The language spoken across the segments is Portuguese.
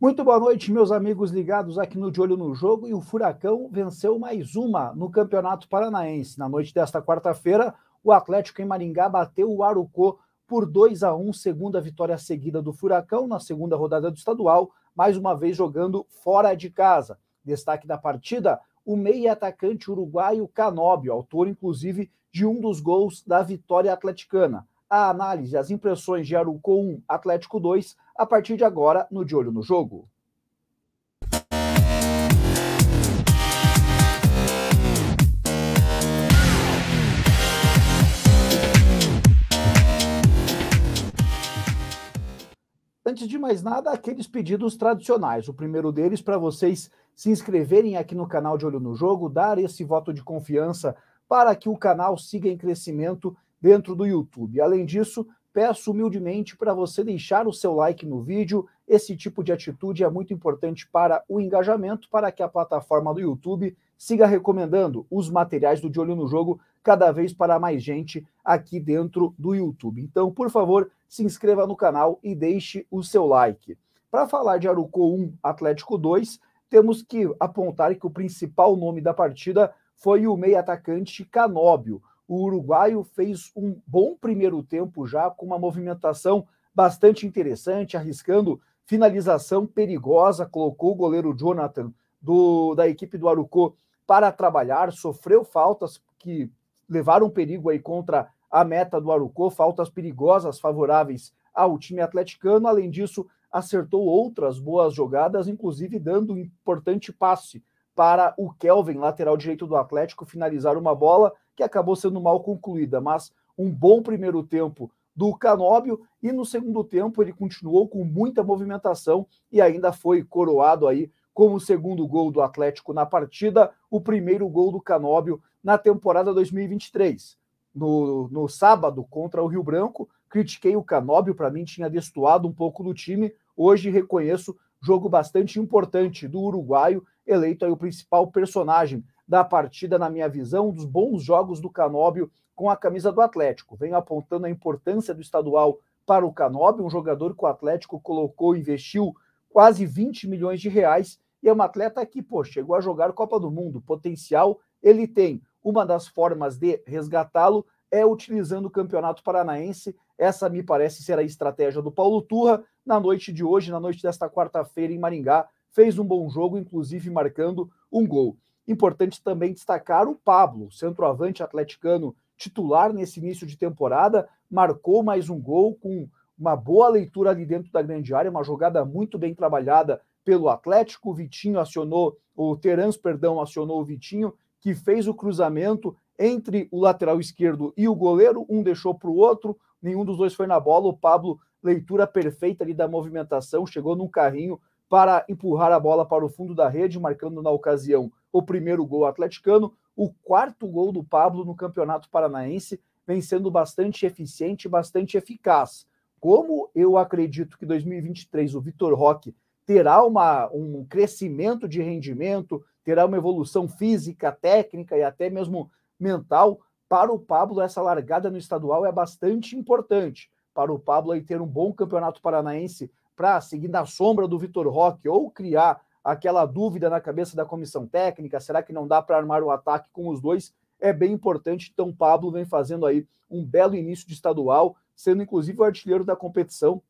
Muito boa noite, meus amigos ligados aqui no De Olho no Jogo. E o Furacão venceu mais uma no Campeonato Paranaense. Na noite desta quarta-feira, o Atlético em Maringá bateu o Arucó por 2 a 1, segunda vitória seguida do Furacão na segunda rodada do estadual, mais uma vez jogando fora de casa. Destaque da partida, o meia atacante uruguaio Canóbio, autor inclusive de um dos gols da vitória atleticana. A análise, as impressões de Arucó 1, Atlético 2, a partir de agora no De Olho no Jogo. Antes de mais nada, aqueles pedidos tradicionais. O primeiro deles para vocês se inscreverem aqui no canal de Olho no Jogo, dar esse voto de confiança para que o canal siga em crescimento dentro do YouTube. Além disso, Peço humildemente para você deixar o seu like no vídeo. Esse tipo de atitude é muito importante para o engajamento, para que a plataforma do YouTube siga recomendando os materiais do De Olho no Jogo cada vez para mais gente aqui dentro do YouTube. Então, por favor, se inscreva no canal e deixe o seu like. Para falar de Aruco 1, Atlético 2, temos que apontar que o principal nome da partida foi o meio atacante Canóbio. O uruguaio fez um bom primeiro tempo já, com uma movimentação bastante interessante, arriscando finalização perigosa, colocou o goleiro Jonathan do, da equipe do Arucó para trabalhar, sofreu faltas que levaram perigo aí contra a meta do Arucó, faltas perigosas favoráveis ao time atleticano. Além disso, acertou outras boas jogadas, inclusive dando um importante passe para o Kelvin, lateral direito do Atlético, finalizar uma bola que acabou sendo mal concluída, mas um bom primeiro tempo do Canóbio e no segundo tempo ele continuou com muita movimentação e ainda foi coroado aí como o segundo gol do Atlético na partida, o primeiro gol do Canóbio na temporada 2023. No, no sábado contra o Rio Branco, critiquei o Canóbio, para mim tinha destoado um pouco do time. Hoje reconheço jogo bastante importante do uruguaio, eleito aí o principal personagem da partida, na minha visão, um dos bons jogos do Canóbio com a camisa do Atlético. Venho apontando a importância do estadual para o Canóbio, um jogador que o Atlético colocou, investiu quase 20 milhões de reais e é um atleta que, pô, chegou a jogar Copa do Mundo, potencial ele tem. Uma das formas de resgatá-lo é utilizando o Campeonato Paranaense. Essa me parece ser a estratégia do Paulo Turra na noite de hoje, na noite desta quarta-feira em Maringá. Fez um bom jogo, inclusive marcando um gol. Importante também destacar o Pablo, centroavante atleticano titular nesse início de temporada, marcou mais um gol com uma boa leitura ali dentro da grande área, uma jogada muito bem trabalhada pelo Atlético. O Vitinho acionou, o Terans, perdão, acionou o Vitinho, que fez o cruzamento entre o lateral esquerdo e o goleiro, um deixou para o outro, nenhum dos dois foi na bola. O Pablo, leitura perfeita ali da movimentação, chegou num carrinho para empurrar a bola para o fundo da rede, marcando na ocasião o primeiro gol atleticano, o quarto gol do Pablo no Campeonato Paranaense, vem sendo bastante eficiente, bastante eficaz. Como eu acredito que 2023 o Vitor Roque terá uma, um crescimento de rendimento, terá uma evolução física, técnica e até mesmo mental, para o Pablo essa largada no estadual é bastante importante. Para o Pablo aí ter um bom campeonato paranaense para seguir na sombra do Vitor Roque ou criar aquela dúvida na cabeça da comissão técnica, será que não dá para armar o ataque com os dois? É bem importante. Então, Pablo vem fazendo aí um belo início de estadual, sendo inclusive o artilheiro da competição,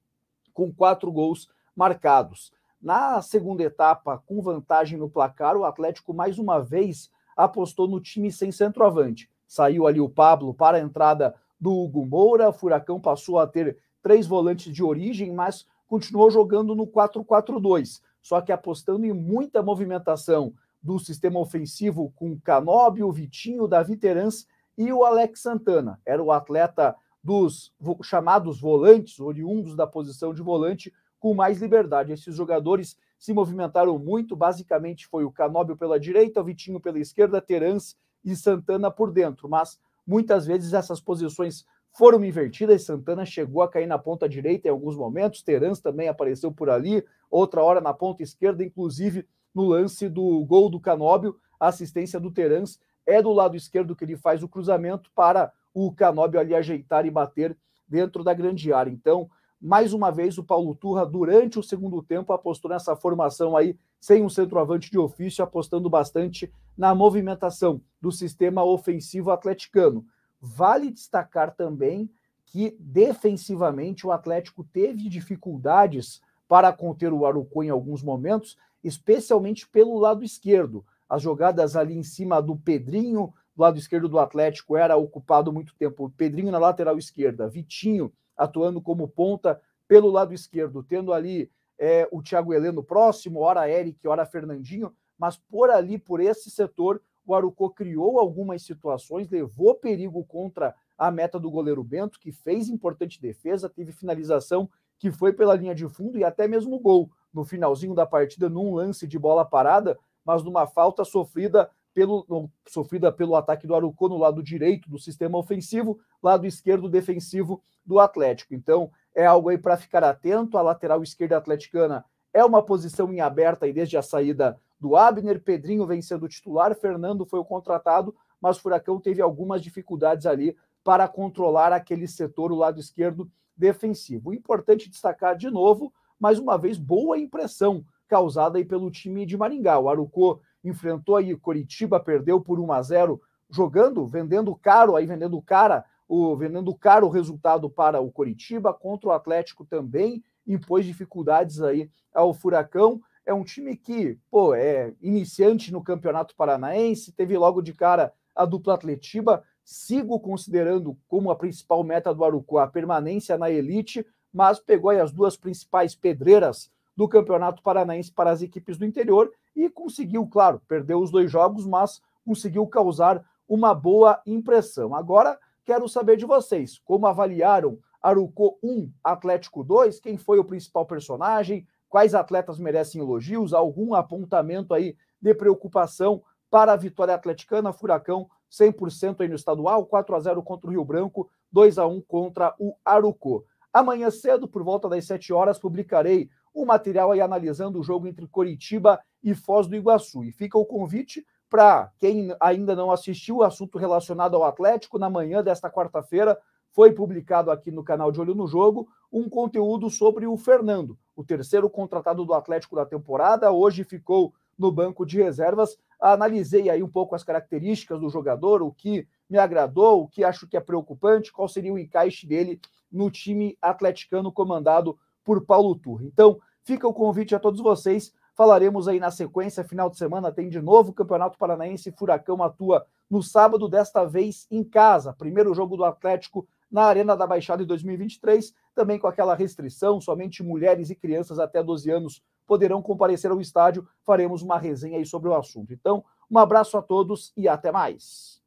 com quatro gols marcados. Na segunda etapa, com vantagem no placar, o Atlético mais uma vez apostou no time sem centroavante. Saiu ali o Pablo para a entrada do Hugo Moura, O Furacão passou a ter três volantes de origem, mas continuou jogando no 4-4-2, só que apostando em muita movimentação do sistema ofensivo com o Vitinho, Davi Terans e o Alex Santana. Era o atleta dos chamados volantes, oriundos da posição de volante, com mais liberdade. Esses jogadores se movimentaram muito, basicamente foi o Canóbio pela direita, o Vitinho pela esquerda, Terans e Santana por dentro, mas muitas vezes essas posições foram invertidas. Santana chegou a cair na ponta direita em alguns momentos, Terans também apareceu por ali, outra hora na ponta esquerda, inclusive no lance do gol do Canóbio, a assistência do Terans é do lado esquerdo que ele faz o cruzamento para o Canóbio ali ajeitar e bater dentro da grande área. Então, mais uma vez, o Paulo Turra, durante o segundo tempo, apostou nessa formação aí, sem um centroavante de ofício, apostando bastante na movimentação do sistema ofensivo atleticano. Vale destacar também que defensivamente o Atlético teve dificuldades para conter o Aruco em alguns momentos, especialmente pelo lado esquerdo. As jogadas ali em cima do Pedrinho, do lado esquerdo do Atlético, era ocupado muito tempo. Pedrinho na lateral esquerda, Vitinho atuando como ponta pelo lado esquerdo, tendo ali é, o Thiago Heleno próximo, hora Eric, hora Fernandinho, mas por ali, por esse setor, o Arucó criou algumas situações, levou perigo contra a meta do goleiro Bento, que fez importante defesa, teve finalização que foi pela linha de fundo e até mesmo gol no finalzinho da partida, num lance de bola parada, mas numa falta sofrida pelo, sofrida pelo ataque do Arucó no lado direito do sistema ofensivo, lado esquerdo defensivo do Atlético. Então, é algo aí para ficar atento. A lateral esquerda atleticana é uma posição em aberta e desde a saída do Abner. Pedrinho venceu do titular, Fernando foi o contratado, mas o Furacão teve algumas dificuldades ali para controlar aquele setor, o lado esquerdo defensivo. Importante destacar de novo, mais uma vez, boa impressão causada aí pelo time de Maringá. O Arucô enfrentou aí Coritiba, perdeu por 1 a 0 jogando, vendendo caro, aí vendendo cara, o vendendo caro o resultado para o Coritiba, contra o Atlético também, impôs dificuldades aí ao Furacão é um time que, pô, é iniciante no Campeonato Paranaense, teve logo de cara a dupla Atletiba. Sigo considerando como a principal meta do Aruco a permanência na elite, mas pegou as duas principais pedreiras do Campeonato Paranaense para as equipes do interior e conseguiu, claro, perdeu os dois jogos, mas conseguiu causar uma boa impressão. Agora, quero saber de vocês, como avaliaram Aruco 1, Atlético 2, quem foi o principal personagem, quais atletas merecem elogios, algum apontamento aí de preocupação para a vitória atleticana, Furacão 100% aí no estadual, 4 a 0 contra o Rio Branco, 2 a 1 contra o Arucô. Amanhã cedo, por volta das 7 horas, publicarei o um material aí analisando o jogo entre Coritiba e Foz do Iguaçu. E fica o convite para quem ainda não assistiu o assunto relacionado ao Atlético na manhã desta quarta-feira, foi publicado aqui no canal de Olho no Jogo um conteúdo sobre o Fernando, o terceiro contratado do Atlético da temporada. Hoje ficou no banco de reservas. Analisei aí um pouco as características do jogador, o que me agradou, o que acho que é preocupante, qual seria o encaixe dele no time atleticano comandado por Paulo Turra. Então, fica o convite a todos vocês. Falaremos aí na sequência, final de semana tem de novo o Campeonato Paranaense. Furacão atua no sábado, desta vez em casa. Primeiro jogo do Atlético na Arena da Baixada em 2023, também com aquela restrição, somente mulheres e crianças até 12 anos poderão comparecer ao estádio. Faremos uma resenha aí sobre o assunto. Então, um abraço a todos e até mais.